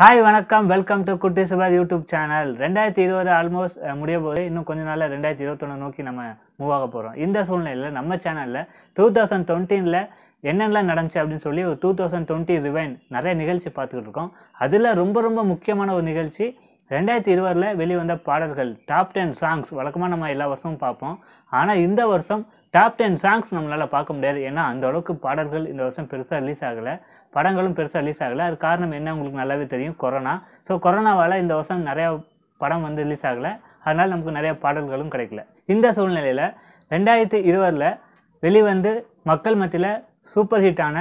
hi வணக்கம் welcome to குட்டி சிவாஜ் YouTube channel ரெண்டாயிரத்தி இருபது ஆல்மோஸ்ட் முடிய போது இன்னும் கொஞ்ச நாளில் ரெண்டாயிரத்தி இருபத்தொன்று நோக்கி நம்ம மூவ் ஆக போகிறோம் இந்த சூழ்நிலையில் நம்ம சேனலில் டூ தௌசண்ட் டுவெண்ட்டீனில் என்னென்னலாம் நடந்துச்சு அப்படின்னு சொல்லி ஒரு டூ தௌசண்ட் டுவெண்ட்டி ரிவைன் நிறைய நிகழ்ச்சி பார்த்துக்கிட்டு இருக்கோம் அதில் ரொம்ப ரொம்ப முக்கியமான ஒரு நிகழ்ச்சி ரெண்டாயிரத்தி இருபதில் வெளிவந்த பாடல்கள் டாப் டென் சாங்ஸ் வழக்கமாக நம்ம எல்லா வருஷமும் பார்ப்போம் ஆனால் இந்த வருஷம் டாப் டென் சாங்ஸ் நம்மளால் பார்க்க முடியாது ஏன்னா அந்த அளவுக்கு பாடல்கள் இந்த வருஷம் பெருசாக ரிலீஸ் ஆகலை படங்களும் பெருசாக ரிலீஸ் ஆகலை அது காரணம் என்ன உங்களுக்கு நல்லாவே தெரியும் கொரோனா ஸோ கொரோனாவால் இந்த வருஷம் நிறையா படம் வந்து ரிலீஸ் ஆகலை அதனால் நமக்கு நிறையா பாடல்களும் கிடைக்கல இந்த சூழ்நிலையில் ரெண்டாயிரத்தி இருபதில் வெளிவந்து மக்கள் மத்தியில் சூப்பர் ஹிட்டான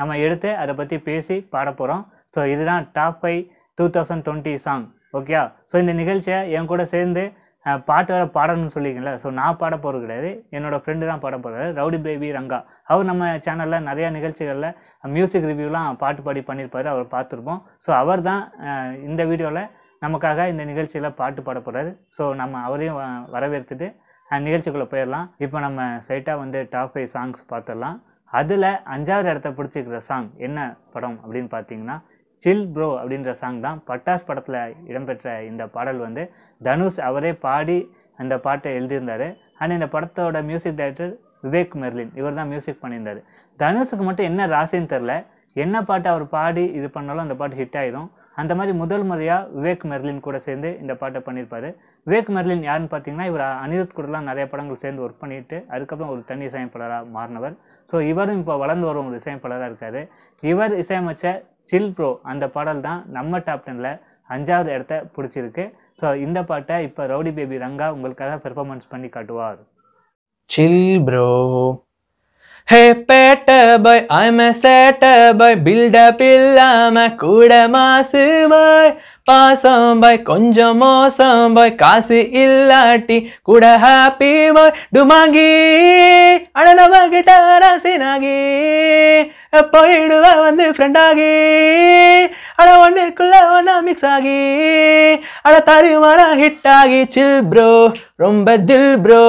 நம்ம எடுத்து அதை பற்றி பேசி பாட போகிறோம் ஸோ இதுதான் top five two thousand twenty song ஓகேயா ஸோ இந்த நிகழ்ச்சியை என் கூட சேர்ந்து பாட்டு வேறு பாடணும்னு சொல்லியிருக்கீங்கள ஸோ நான் பாட போகிறது கிடையாது என்னோடய ஃப்ரெண்டு தான் பாட போகிறாரு ரவுடி பேபி ரங்கா அவர் நம்ம சேனலில் நிறையா நிகழ்ச்சிகளில் மியூசிக் ரிவ்யூலாம் பாட்டு பாடி பண்ணியிருப்பார் அவர் பார்த்துருப்போம் ஸோ அவர் தான் இந்த வீடியோவில் நமக்காக இந்த நிகழ்ச்சியில் பாட்டு பாட போகிறாரு ஸோ நம்ம அவரையும் வரவேற்றுட்டு நிகழ்ச்சிக்குள்ளே போயிடலாம் இப்போ நம்ம ஸ்ட்ரைட்டாக வந்து டாப் ஃபைவ் சாங்ஸ் பார்த்துடலாம் அதில் அஞ்சாவது இடத்த பிடிச்சிருக்கிற சாங் என்ன படம் அப்படின்னு பார்த்தீங்கன்னா சில் ப்ரோ அப்படின்ற சாங் தான் பட்டாஸ் படத்தில் இடம்பெற்ற இந்த பாடல் வந்து தனுஷ் அவரே பாடி அந்த பாட்டை எழுதியிருந்தார் அண்ட் இந்த படத்தோட மியூசிக் டைரக்டர் விவேக் மெர்லின் இவர் தான் மியூசிக் பண்ணியிருந்தார் தனுஷுக்கு மட்டும் என்ன ராசின்னு தெரில என்ன பாட்டு அவர் பாடி இது பண்ணாலும் அந்த பாட்டு ஹிட் ஆகிடும் அந்த மாதிரி முதல் முறையாக விவேக் மெர்லின் கூட சேர்ந்து இந்த பாட்டை பண்ணியிருப்பார் விவேக் மெர்லின் யாருன்னு பார்த்தீங்கன்னா இவர் அனிருத் கூடலாம் நிறைய படங்கள் சேர்ந்து ஒர்க் பண்ணிவிட்டு அதுக்கப்புறம் ஒரு தனி இசையமைப்பாளராக மாறினவர் ஸோ இவரும் இப்போ வளர்ந்து வரும் ஒரு இசையமைப்பாளராக இருக்கார் இவர் இசையமைச்ச சில் ப்ரோ அந்த பாடல் தான் நம்ம டாப் டெனில் அஞ்சாவது இடத்த பிடிச்சிருக்கு ஸோ இந்த பாட்டை இப்போ ரவுடி பேபி ரங்கா உங்களுக்காக பெர்ஃபார்மன்ஸ் பண்ணி காட்டுவார் chill bro hey Petta bye I'm சேட்ட பாய் பில்டப் இல்லாம கூட மாசு பாய் பாசம் பாய் கொஞ்சம் மோசம் பாய் காசு இல்லாட்டி கூட ஹாப்பி பாய் டுமாங்கி அடனவ கிட்ட சீனாகி போயிடுவ வந்து ஃப்ரெண்டாகி அட ஒன்றுக்குள்ள ஒன்றா மிக்ஸ் ஆகி அட தருமான ஹிட் ஆகி சில் ப்ரோ ரொம்ப தில் bro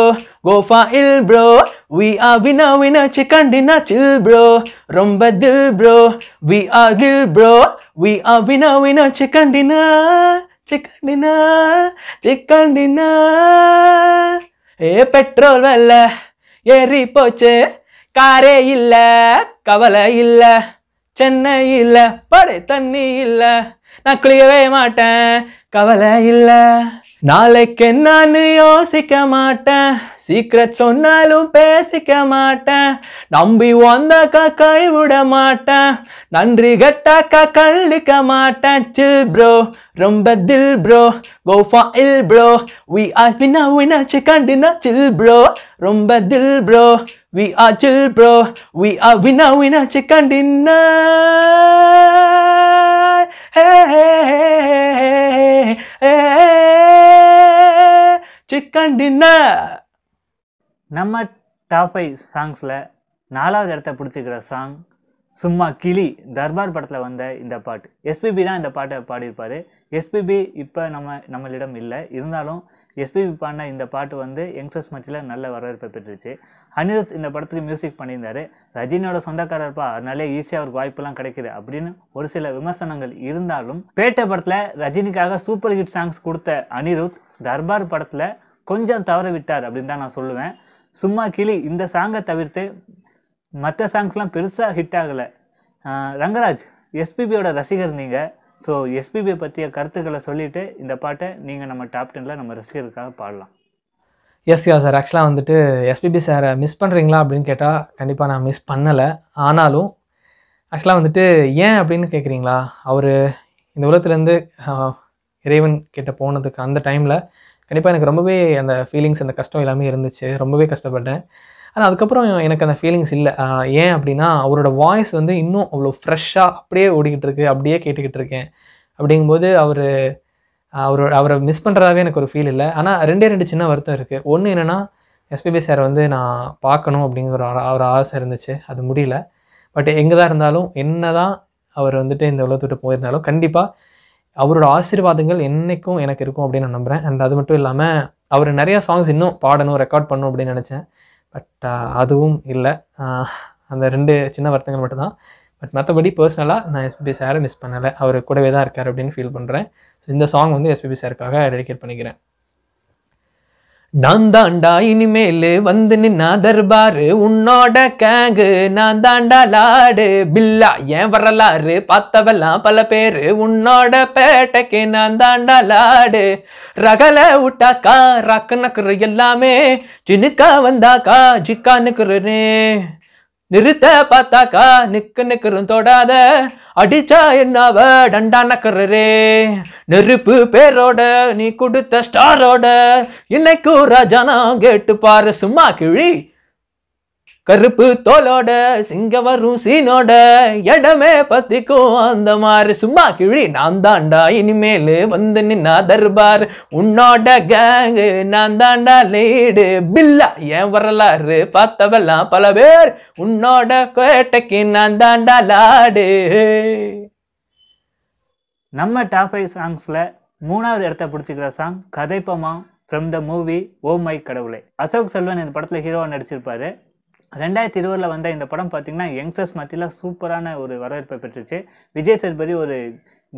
Go for ill bro We are winner winner chicken dinner chill bro ரொம்ப தில் bro We are ill bro We are winner winner chicken dinner chicken dinner chicken dinner ஏ petrol வெல்ல ஏறி போச்சு காரே இல்ல கவலை இல்ல சென்னை இல்ல படை தண்ணி இல்ல நான் குளிக்கவே மாட்டேன் கவலை இல்லை நாளைக்கு என்னன்னு யோசிக்க மாட்டேன் சீக்கிரம் சொன்னாலும் பேசிக்க மாட்டேன் நம்பி வந்தாக்கா கைவிட மாட்டேன் நன்றி கட்டாக்கா கண்டுக்க மாட்டேன் சில் ப்ரோ ரொம்ப தில் bro go for ill bro we are வினா வினாச்சு கண்டினா சில் ப்ரோ ரொம்ப தில் bro we are chill bro we are வினா வினாச்சு கண்டினா hey hey hey hey hey chicken dinner நம்ம டாப் ஃபைவ் சாங்ஸில் நாலாவது இடத்த பிடிச்சிக்கிற சாங் சும்மா கிளி தர்பார் படத்தில் வந்த இந்த பாட்டு எஸ்பிபி தான் இந்த பாட்டை பாடியிருப்பார் எஸ்பிபி இப்போ நம்ம நம்மளிடம் இல்லை இருந்தாலும் எஸ்பிபி பாடின இந்த பாட்டு வந்து யங்ஸ்டர்ஸ் மத்தியில் நல்ல வரவேற்பை பெற்றுச்சு அனிருத் இந்த படத்துக்கு மியூசிக் பண்ணியிருந்தார் ரஜினியோட சொந்தக்காரர்ப்பா அதனாலே ஈஸியாக அவருக்கு வாய்ப்புலாம் கிடைக்குது அப்படின்னு ஒரு சில விமர்சனங்கள் இருந்தாலும் பேட்டை படத்தில் ரஜினிக்காக சூப்பர் ஹிட் சாங்ஸ் கொடுத்த அனிருத் தர்பார் படத்தில் கொஞ்சம் தவற விட்டார் அப்படின்னு தான் நான் சொல்லுவேன் சும்மா கிளி இந்த சாங்கை தவிர்த்து மற்ற சாங்ஸ்லாம் பெருசாக ஹிட் ஆகலை ரங்கராஜ் எஸ்பிபியோட ரசிகர் நீங்கள் ஸோ எஸ்பிபி பற்றிய கருத்துக்களை சொல்லிவிட்டு இந்த பாட்டை நீங்கள் நம்ம டாப் டெனில் நம்ம ரசிகருக்காக பாடலாம் எஸ் யா சார் ஆக்சுவலாக வந்துட்டு எஸ்பிபி சாரை மிஸ் பண்ணுறீங்களா அப்படின்னு கேட்டால் கண்டிப்பாக நான் மிஸ் பண்ணலை ஆனாலும் ஆக்சுவலாக வந்துட்டு ஏன் அப்படின்னு கேட்குறீங்களா அவர் இந்த உலகத்துலேருந்து இறைவன் கிட்ட போனதுக்கு அந்த டைமில் கண்டிப்பாக எனக்கு ரொம்பவே அந்த ஃபீலிங்ஸ் அந்த கஷ்டம் எல்லாமே இருந்துச்சு ரொம்பவே கஷ்டப்பட்டேன் ஆனால் அதுக்கப்புறம் எனக்கு அந்த ஃபீலிங்ஸ் இல்லை ஏன் அப்படின்னா அவரோட வாய்ஸ் வந்து இன்னும் அவ்வளோ ஃப்ரெஷ்ஷாக அப்படியே ஓடிக்கிட்டு இருக்கு அப்படியே கேட்டுக்கிட்டு இருக்கேன் அப்படிங்கும்போது அவர் அவர் அவரை மிஸ் பண்ணுறதாவே எனக்கு ஒரு ஃபீல் இல்லை ஆனால் ரெண்டே ரெண்டு சின்ன வருத்தம் இருக்குது ஒன்று என்னென்னா எஸ்பிபி சார் வந்து நான் பார்க்கணும் அப்படிங்கிற ஒரு ஆசை இருந்துச்சு அது முடியல பட் எங்கே தான் இருந்தாலும் என்ன தான் அவர் வந்துட்டு இந்த உலகத்துட்டு போயிருந்தாலும் கண்டிப்பாக அவரோட ஆசீர்வாதங்கள் என்றைக்கும் எனக்கு இருக்கும் அப்படின்னு நான் நம்புகிறேன் அண்ட் அது மட்டும் இல்லாமல் அவர் நிறையா சாங்ஸ் இன்னும் பாடணும் ரெக்கார்ட் பண்ணணும் அப்படின்னு நினச்சேன் பட் அதுவும் இல்லை அந்த ரெண்டு சின்ன வருத்தங்கள் மட்டும்தான் பட் மற்றபடி பர்சனலாக நான் எஸ்பிபி சாரை மிஸ் பண்ணலை அவர் கூடவே தான் இருக்கார் அப்படின்னு ஃபீல் பண்ணுறேன் ஸோ இந்த சாங் வந்து எஸ்பிபி சாருக்காக டெடிகேட் பண்ணிக்கிறேன் நான் தாண்டா இனிமேலு வந்து நின்னா தர்பாரு உன்னோட கேங்கு நான் தாண்டா லாடு பில்லா ஏன் வரலாறு பார்த்தவெல்லாம் பல பேரு உன்னோட பேட்டைக்கு நான் தாண்டா லாடு ரகல விட்டாக்கா ரக்கு நக்குற எல்லாமே ஜினுக்கா வந்தாக்கா ஜிக்கா நக்குறனே நிறுத்த பார்த்தாக்கா நிக்கு நிக்கரும் தொடாத அடிச்சா என்னாவ டண்டா நக்கரே நெருப்பு பேரோட நீ கொடுத்த ஸ்டாரோட இன்னைக்கு ராஜானா கேட்டு பாரு சும்மா கிழி கருப்பு தோலோட சிங்க வரும் சீனோட இடமே பத்திக்கும் அந்த மாதிரி சும்மா கிழி நான் தாண்டா இனிமேல் வந்து நின்னா தர்பார் உன்னோட கேங்கு நான் தாண்டா லீடு பில்லா ஏன் வரலாறு பார்த்தவெல்லாம் பல பேர் உன்னோட கோட்டைக்கு நான் தாண்டா லாடு நம்ம டாப் ஃபைவ் சாங்ஸில் மூணாவது இடத்த பிடிச்சிக்கிற சாங் கதைப்பமா from the movie oh my கடவுளே அசோக் செல்வன் இந்த படத்தில் ஹீரோவாக நடிச்சிருப்பாரு ரெண்டாயிரத்தி இருபதில் வந்த இந்த படம் பார்த்திங்கன்னா யங்ஸ்டர்ஸ் மத்தியில் சூப்பரான ஒரு வரவேற்பை பெற்றுச்சு விஜய் சேதுபதி ஒரு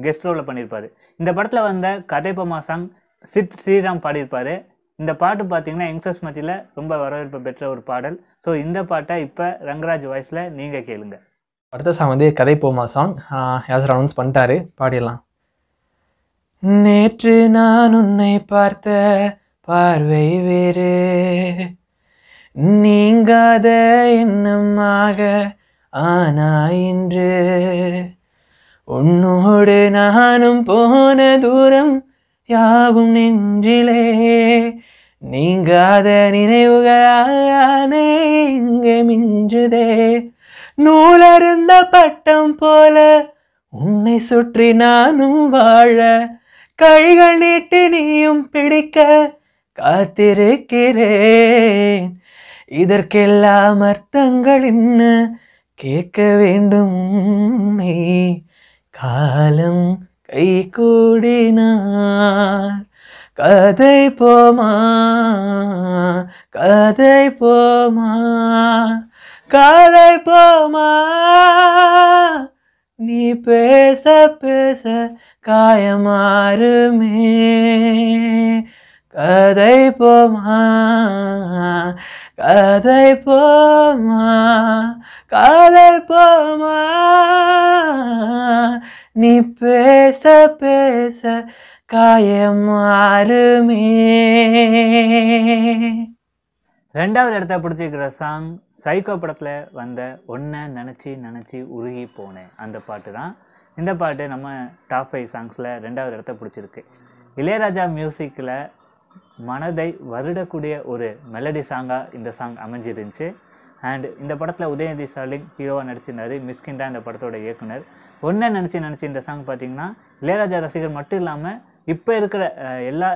கெஸ்ட் ரோலில் பண்ணியிருப்பார் இந்த படத்தில் வந்த கதைப்பமா சாங் சித் ஸ்ரீராம் பாடியிருப்பார் இந்த பாட்டு பார்த்திங்கன்னா யங்ஸ்டர்ஸ் மத்தியில் ரொம்ப வரவேற்பை பெற்ற ஒரு பாடல் ஸோ இந்த பாட்டை இப்போ ரங்கராஜ் வாய்ஸில் நீங்கள் கேளுங்க அடுத்த சாங் வந்து கதை போமா சாங் யாசர் அனௌன்ஸ் பண்ணிட்டாரு பாடிடலாம் நேற்று நான் உன்னை பார்த்த பார்வை வேறு நீங்காத எண்ணமாக ஆனா இன்று உன்னோடு நானும் போன தூரம் யாவும் நெஞ்சிலே நீங்காத நினைவுகளானே இங்கே மிஞ்சுதே நூலருந்த பட்டம் போல உன்னை சுற்றி நானும் வாழ கைகள் நீட்டி நீயும் பிடிக்க காத்திருக்கிறேன் இதற்கெல்லாம் அர்த்தங்கள் என்ன கேட்க வேண்டும் நீ காலம் கை கூடினார் கதை போமா கதை போமா கதை போமா நீ பேச பேச காயமாறுமே கதை போமா கதை போமா கதை போமா நீ பேச பேச காயம் மாறுமே ரெண்டாவது இடத்த பிடிச்சிருக்கிற சாங் சைக்கோ படத்தில் வந்த ஒன்றை நினச்சி நினச்சி உருகி போனேன் அந்த பாட்டு தான் இந்த பாட்டு நம்ம டாப் ஃபைவ் சாங்ஸில் ரெண்டாவது இடத்த பிடிச்சிருக்கு இளையராஜா மியூசிக்கில் மனதை வருடக்கூடிய ஒரு மெலடி சாங்காக இந்த சாங் அமைஞ்சிருந்துச்சு அண்ட் இந்த படத்தில் உதயநிதி ஸ்டாலின் ஹீரோவாக நடிச்சிருந்தார் மிஸ்கின் தான் இந்த படத்தோட இயக்குனர் ஒன்றே நினச்சி நினச்சி இந்த சாங் பார்த்தீங்கன்னா இளையராஜா ரசிகர் மட்டும் இல்லாமல் இப்போ இருக்கிற எல்லா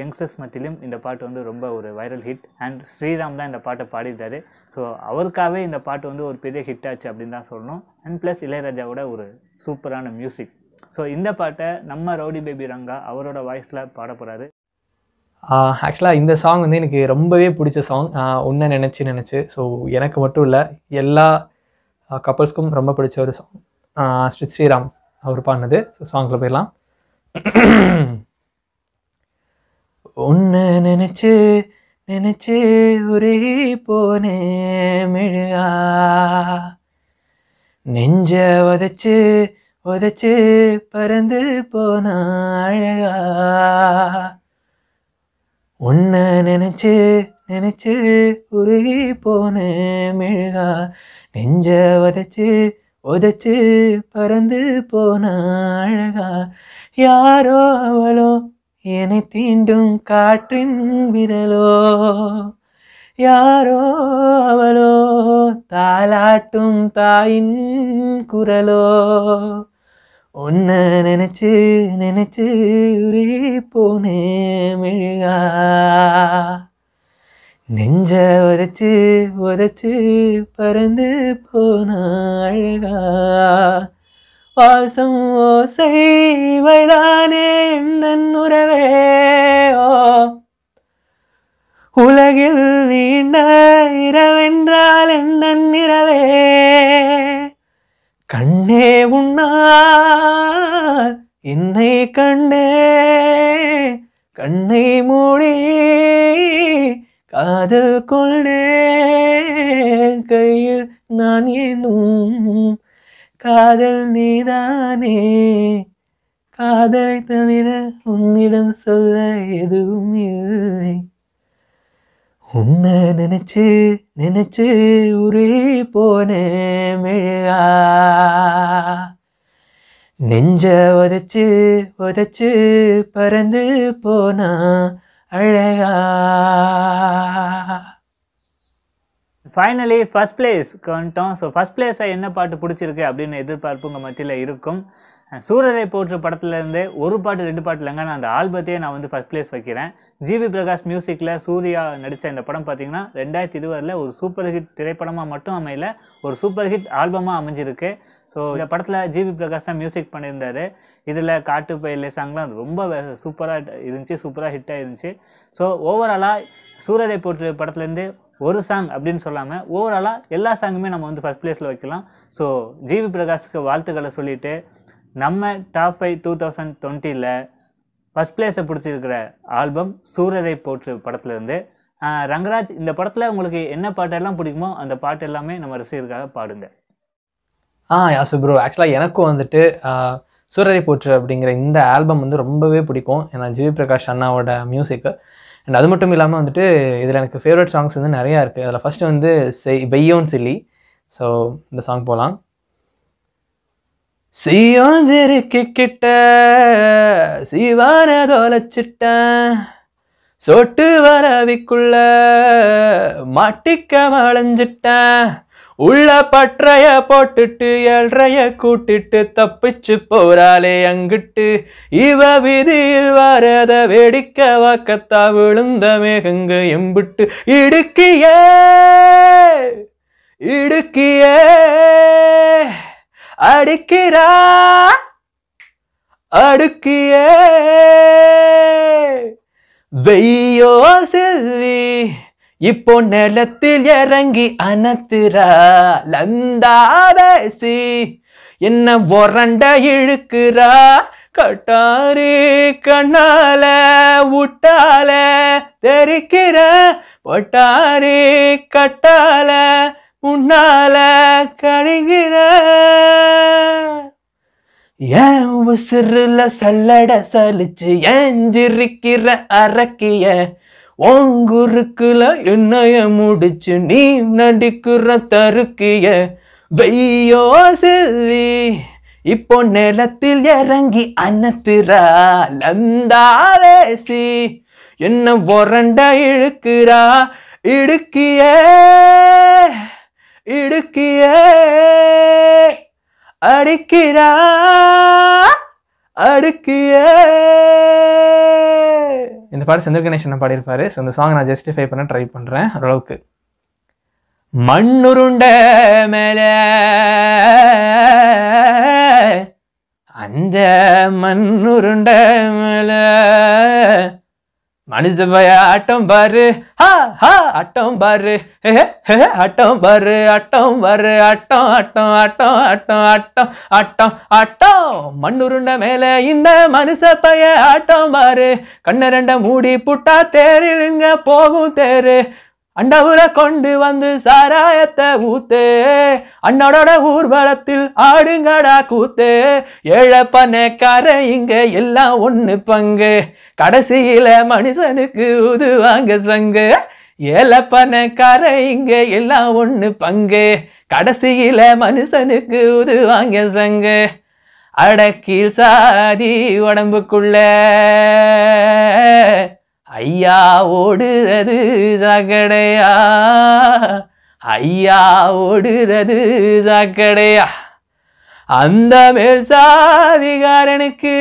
யங்ஸ்டர்ஸ் மத்தியிலும் இந்த பாட்டு வந்து ரொம்ப ஒரு வைரல் ஹிட் அண்ட் ஸ்ரீராம் தான் இந்த பாட்டை பாடிட்டாரு ஸோ அவருக்காகவே இந்த பாட்டு வந்து ஒரு பெரிய ஹிட் ஆச்சு அப்படின்னு தான் சொல்லணும் அண்ட் ப்ளஸ் இளையராஜாவோட ஒரு சூப்பரான மியூசிக் ஸோ இந்த பாட்டை நம்ம ரவுடி பேபி ரங்கா அவரோட வாய்ஸில் பாட போகிறாரு ஆக்சுவலாக இந்த சாங் வந்து எனக்கு ரொம்பவே பிடிச்ச சாங் ஒன்றை நினச்சி நினச்சி ஸோ எனக்கு மட்டும் இல்லை எல்லா கப்பல்ஸ்க்கும் ரொம்ப பிடிச்ச ஒரு சாங் ஸ்ரீ ஸ்ரீராம் அவர் பாடினது ஸோ சாங்கில் போயிடலாம் ஒன்று நினச்சி நினச்சி ஒரே போனே மிழுகா நெஞ்ச உதச்சு உதச்சு பறந்து போன அழகா உன்னை நினச்சி நினச்சி உருகி போன மெழுகா நெஞ்ச உதச்சு உதச்சு பறந்து போன அழகா யாரோ அவளோ என்னை தீண்டும் காற்றின் விரலோ யாரோ அவளோ தாலாட்டும் தாயின் குரலோ உன்னை நினச்சி நினச்சி உரி போனே மெழுகா நெஞ்ச உதச்சு உதச்சு பறந்து போன அழகா வாசம் ஓசை வைதானே எந்தன் உறவே ஓ உலகில் நீண்ட இரவென்றால் எந்தன் இரவே கண்ணே உன்னால் என்னை கண்ணே கண்ணை மூடி காதல் கொள்ளே கையில் நான் ஏனும் காதல் நீதானே காதலை தவிர உன்னிடம் சொல்ல எதுவும் இல்லை உன்னை நினைச்சு நினைச்சு உருகி போனேன் மெழுகா நெஞ்ச உதச்சு உதச்சு பறந்து போனா அழகா ஃபைனலி ஃபஸ்ட் பிளேஸ் வந்துட்டோம் ஸோ ஃபஸ்ட் பிளேஸாக என்ன பாட்டு பிடிச்சிருக்கு அப்படின்னு எதிர்பார்ப்பு உங்கள் மத்தியில் இருக்கும் சூரரை போற்று படத்துலேருந்தே ஒரு பாட்டு ரெண்டு பாட்டு இல்லைங்க நான் அந்த ஆல்பத்தையே நான் வந்து ஃபஸ்ட் பிளேஸ் வைக்கிறேன் ஜிவி பிரகாஷ் மியூசிக்கில் சூர்யா நடித்த இந்த படம் பார்த்திங்கன்னா ரெண்டாயிரத்தி இருபதில் ஒரு சூப்பர் ஹிட் திரைப்படமாக மட்டும் அமையல ஒரு சூப்பர் ஹிட் ஆல்பமாக அமைஞ்சிருக்கு ஸோ இந்த படத்தில் ஜிபி பிரகாஷ் தான் மியூசிக் பண்ணியிருந்தார் இதில் காட்டு பயில சாங்லாம் ரொம்ப சூப்பராக இருந்துச்சு சூப்பராக ஹிட்டாக இருந்துச்சு ஸோ ஓவராலாக சூரரை போற்று படத்துலேருந்து ஒரு சாங் அப்படின்னு சொல்லாமல் ஓவராலாக எல்லா சாங்குமே நம்ம வந்து ஃபஸ்ட் ப்ளேஸில் வைக்கலாம் ஸோ ஜிவி பிரகாஷுக்கு வாழ்த்துக்களை சொல்லிவிட்டு நம்ம டாப் ஃபைவ் டூ தௌசண்ட் டுவெண்ட்டியில் ஃபஸ்ட் பிளேஸை பிடிச்சிருக்கிற ஆல்பம் சூரரை போற்று படத்துலேருந்து ரங்கராஜ் இந்த படத்தில் உங்களுக்கு என்ன பாட்டெல்லாம் பிடிக்குமோ அந்த பாட்டு எல்லாமே நம்ம ரசிகருக்காக பாடுங்கள் ஆ யாசு ப்ரோ ஆக்சுவலாக எனக்கும் வந்துட்டு சூரரை போற்று அப்படிங்கிற இந்த ஆல்பம் வந்து ரொம்பவே பிடிக்கும் ஏன்னா ஜிவி பிரகாஷ் அண்ணாவோட மியூசிக்கு அண்ட் அது மட்டும் இல்லாமல் வந்துட்டு இதில் எனக்கு ஃபேவரட் சாங்ஸ் வந்து நிறையா இருக்குது அதில் ஃபஸ்ட்டு வந்து செய் பெய்யோன் சில்லி ஸோ இந்த சாங் போகலாம் செய்யோஞ்சிருக்கு கிட்ட சிவான தோலைச்சிட்ட சொட்டு வரவிக்குள்ள மாட்டிக்க வளைஞ்சிட்டேன் உள்ள பற்றைய போட்டுட்டு ஏழ்றைய கூட்டிட்டு தப்பிச்சு போறாளே அங்கிட்டு இவ விதியில் வரத வேடிக்க வாக்கத்தா விழுந்த மேகங்க எம்பிட்டு இடுக்கிய இடுக்கிய அடிக்கிறா அடுக்கிய வெய்யோ செல்வி இப்போ நிலத்தில் இறங்கி அனத்துரா லந்தாரசி என்ன ஒரண்ட இழுக்கிறா கட்டாரி கண்ணால உட்டால தெரிக்கிற ஒட்டாரி கட்டால உன்னால கழுகிற ஏன் உசுறுல சல்லட சலிச்சு ஏன் ஜிரிக்கிற அரக்கிய வாங்குருக்குல என்னைய முடிச்சு நீ நடிக்கிற தருக்கிய வெய்யோ செல்லி இப்போ நிலத்தில் இறங்கி அனத்துரா லந்தாவேசி என்ன ஒரண்ட இழுக்கிறா இடுக்கிய இடுக்கிய அடிக்கிறா அடுக்கிய இந்த பாட்டு செந்தில் கணேசன் பாடியிருப்பாரு ஸோ இந்த சாங் நான் ஜஸ்டிஃபை பண்ண ட்ரை பண்ணுறேன் ஓரளவுக்கு மண்ணுருண்ட மேல அந்த மண்ணுருண்ட மேல மனுஷ ஆட்டம் பாரு ஹா பாரு ஆட்டம் பாரு ஆட்டம் பாரு ஆட்டம் ஆட்டம் ஆட்டம் ஆட்டம் ஆட்டம் ஆட்டம் ஆட்டம் மண்ணுருண்ட மேல இந்த மனுஷ பைய ஆட்டம் பாரு கண்ணை ரெண்ட மூடி புட்டா தேரில் இங்க போகும் தேரு அண்டவுரை கொண்டு வந்து சாராயத்தை ஊத்தே அண்ணனோட ஊர்வலத்தில் ஆடுங்கடா கூத்தே ஏழப்பனக்கார இங்க எல்லாம் ஒன்று பங்கு கடைசியில மனுஷனுக்கு உதுவாங்க சங்கு ஏழப்பனக்கார இங்க எல்லாம் ஒன்று பங்கு கடைசியில மனுஷனுக்கு உதுவாங்க சங்கு அடக்கீழ் சாதி உடம்புக்குள்ள ஐயா ஓடுறது சாக்கடையா ஐயா ஓடுறது சாக்கடையா அந்த மேல் சாதிகாரனுக்கு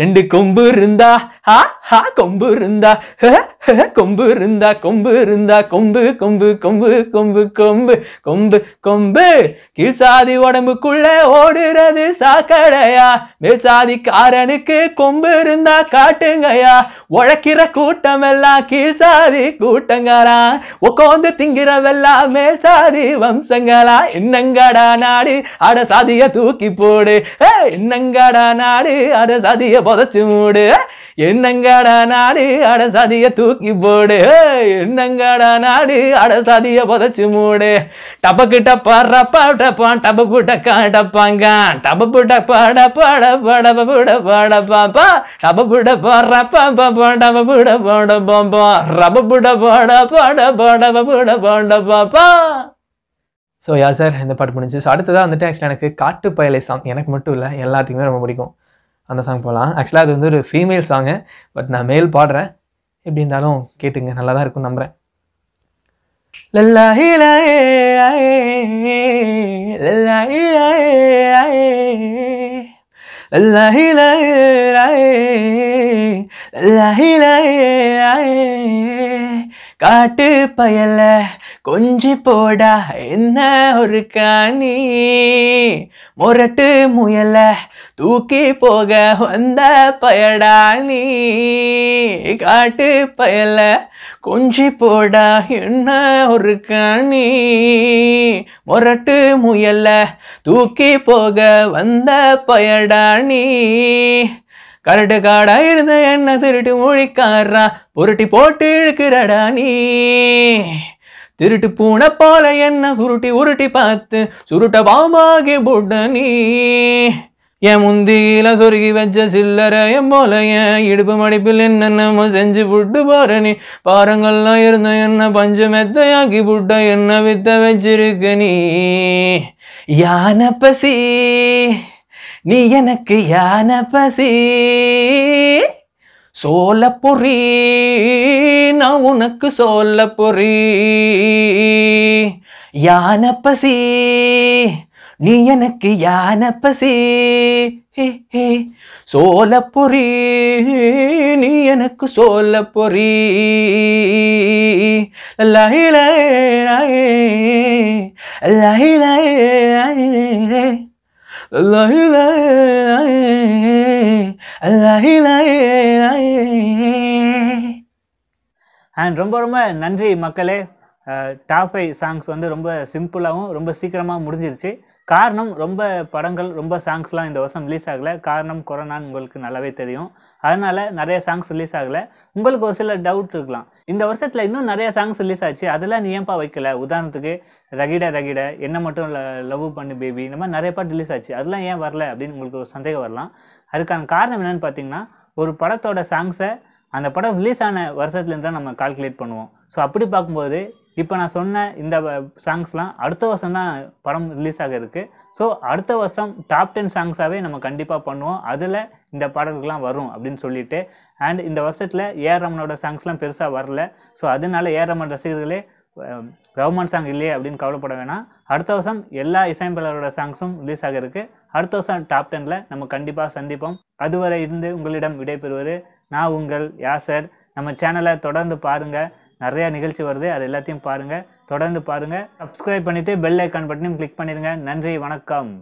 ரெண்டு கொம்பு இருந்தா ஆ ஹா கொம்பு இருந்தா கொம்பு இருந்தா கொம்பு இருந்தா கொம்பு கொம்பு கொம்பு கொம்பு கொம்பு கொம்பு கொம்பு கீழ் சாதி உடம்புக்குள்ள ஓடுறது சாக்கடையா மேல் சாதிக்காரனுக்கு கொம்பு இருந்தா காட்டுங்கயா உழைக்கிற கூட்டம் எல்லாம் கீழ் சாதி கூட்டங்காரா உட்காந்து திங்கிறவெல்லாம் மேல் சாதி வம்சங்களா என்னங்கடா நாடு அட சாதிய தூக்கி போடு என்னங்கடா நாடு அட சாதிய புதச்சு மூடு என்னங்க என்னங்கட நாடு அட சதிய தூக்கி போடு என்னங்கடா நாடு அட சதிய புதைச்சு மூடு டப்ப கிட்ட ரப்பா டப்பான் டப புட்ட காடப்பாங்க டப புட்ட பாட பாட பாட புட பாட பாப்பா டப புட பாடுற பாப்பா பாட புட பாட பாப்பா ரப புட பாட பாட பாட புட பாட பாப்பா ஸோ யா சார் இந்த பாட்டு முடிஞ்சு ஸோ அடுத்ததாக வந்துட்டு ஆக்சுவலாக எனக்கு காட்டு பயலை சாங் எனக்கு மட்டும் இல்லை எல்லாத்துக்குமே ரொம்ப பிடிக்கும் அந்த சாங் போகலாம் ஆக்சுவலாக அது வந்து ஒரு ஃபீமேல் சாங்கு பட் நான் மேல் பாடுறேன் எப்படி இருந்தாலும் கேட்டுங்க நல்லா தான் இருக்கும் நம்புகிறேன் லல்லாஹிலே லாயே லல்லாஹிலே காட்டு பயல கொஞ்சி போடா என்ன ஒரு காணி முரட்டு முயல தூக்கி போக வந்த பயடானி காட்டு பயல கொஞ்சி போடா என்ன ஒரு காணி முரட்டு முயல தூக்கி போக வந்த பயடானி கரட்டு காடா இருந்த என்ன திருட்டு மொழிக்காரா பொருட்டி போட்டு இழுக்கிறடா நீ திருட்டு பூனை போல என்ன சுருட்டி உருட்டி பார்த்து சுருட்ட பாம்பாகி போட்ட நீ என் முந்தியில சொருகி வச்ச சில்லற என் போல என் இடுப்பு மடிப்பில் என்னென்னமோ செஞ்சு புட்டு பாரு நீ பாரங்கள்லாம் இருந்த என்ன பஞ்சு மெத்தையாக்கி புட்ட என்ன வித்த வச்சிருக்க நீ யான பசி நீ எனக்கு யான பசி சோல பொறி நான் உனக்கு சோல பொறி யான பசி நீ எனக்கு யான பசி சோல பொறி நீ எனக்கு சோல பொறி லாயிலே லாயிலே லாயிலே அண்ட் ரொம்ப ரொம்ப நன்றி மக்களே டாப் ஃபைவ் சாங்ஸ் வந்து ரொம்ப சிம்பிளாகவும் ரொம்ப சீக்கிரமாக முடிஞ்சிருச்சு காரணம் ரொம்ப படங்கள் ரொம்ப சாங்ஸ்லாம் இந்த வருஷம் ரிலீஸ் ஆகலை காரணம் கொரோனான்னு உங்களுக்கு நல்லாவே தெரியும் அதனால் நிறைய சாங்ஸ் ரிலீஸ் ஆகலை உங்களுக்கு ஒரு சில டவுட் இருக்கலாம் இந்த வருஷத்தில் இன்னும் நிறைய சாங்ஸ் ரிலீஸ் ஆச்சு அதெல்லாம் நீ ஏன்பா வைக்கல உதாரணத்துக்கு ரகிட ரகிட என்ன மட்டும் லவ் பண்ணு பேபி இந்த மாதிரி நிறைய பாட்டு ரிலீஸ் ஆச்சு அதெல்லாம் ஏன் வரல அப்படின்னு உங்களுக்கு ஒரு சந்தேகம் வரலாம் அதுக்கான காரணம் என்னென்னு பார்த்தீங்கன்னா ஒரு படத்தோட சாங்ஸை அந்த படம் ரிலீஸ் ஆன வருஷத்துலேருந்து தான் நம்ம கால்குலேட் பண்ணுவோம் ஸோ அப்படி பார்க்கும்போது இப்போ நான் சொன்ன இந்த சாங்ஸ்லாம் அடுத்த வருஷம் தான் படம் ரிலீஸ் ஆக இருக்குது ஸோ அடுத்த வருஷம் டாப் டென் சாங்ஸாகவே நம்ம கண்டிப்பாக பண்ணுவோம் அதில் இந்த பாடல்கள்லாம் வரும் அப்படின்னு சொல்லிட்டு அண்ட் இந்த வருஷத்தில் ஏஆர் ரமனோட சாங்ஸ்லாம் பெருசாக வரல ஸோ அதனால ஏஆர் ரமன் ரசிகர்களே ரவுமான் சாங் இல்லையே அப்படின்னு கவலைப்பட வேணாம் அடுத்த வருஷம் எல்லா இசையமைப்பாளரோட சாங்ஸும் ரிலீஸ் ஆக இருக்குது அடுத்த வருஷம் டாப் டெனில் நம்ம கண்டிப்பாக சந்திப்போம் அதுவரை இருந்து உங்களிடம் விடைபெறுவது நான் உங்கள் யாசர் நம்ம சேனலை தொடர்ந்து பாருங்கள் நிறையா நிகழ்ச்சி வருது அது எல்லாத்தையும் பாருங்கள் தொடர்ந்து பாருங்கள் சப்ஸ்கிரைப் பண்ணிவிட்டு பெல் ஐக்கான் பட்டனையும் கிளிக் பண்ணிடுங்க நன்றி வணக்கம்